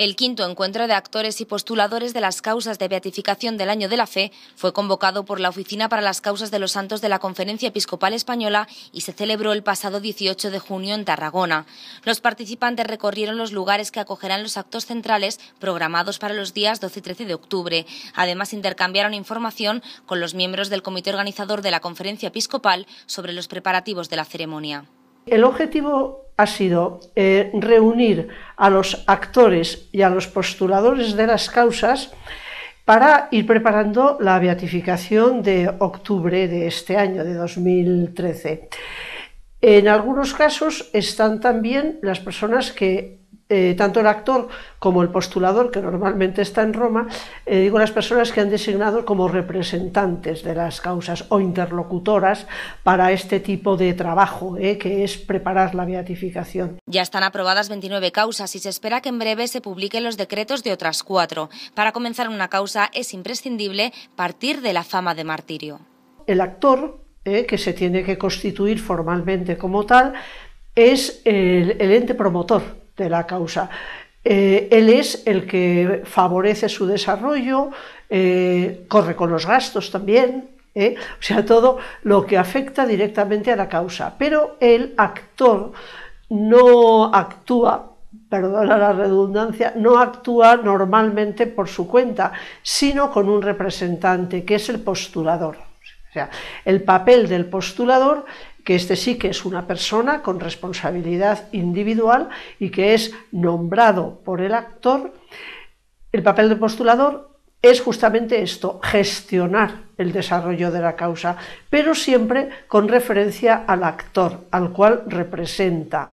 El quinto encuentro de actores y postuladores de las causas de beatificación del Año de la Fe fue convocado por la Oficina para las Causas de los Santos de la Conferencia Episcopal Española y se celebró el pasado 18 de junio en Tarragona. Los participantes recorrieron los lugares que acogerán los actos centrales programados para los días 12 y 13 de octubre. Además, intercambiaron información con los miembros del comité organizador de la Conferencia Episcopal sobre los preparativos de la ceremonia. El objetivo ha sido eh, reunir a los actores y a los postuladores de las causas para ir preparando la beatificación de octubre de este año, de 2013. En algunos casos están también las personas que eh, tanto el actor como el postulador, que normalmente está en Roma, eh, digo las personas que han designado como representantes de las causas o interlocutoras para este tipo de trabajo, eh, que es preparar la beatificación. Ya están aprobadas 29 causas y se espera que en breve se publiquen los decretos de otras cuatro. Para comenzar una causa es imprescindible partir de la fama de martirio. El actor, que se tiene que constituir formalmente como tal, es el ente promotor de la causa. Eh, él es el que favorece su desarrollo, eh, corre con los gastos también, ¿eh? o sea, todo lo que afecta directamente a la causa. Pero el actor no actúa, perdona la redundancia, no actúa normalmente por su cuenta, sino con un representante, que es el postulador. O sea, el papel del postulador que este sí que es una persona con responsabilidad individual y que es nombrado por el actor, el papel del postulador es justamente esto, gestionar el desarrollo de la causa, pero siempre con referencia al actor, al cual representa.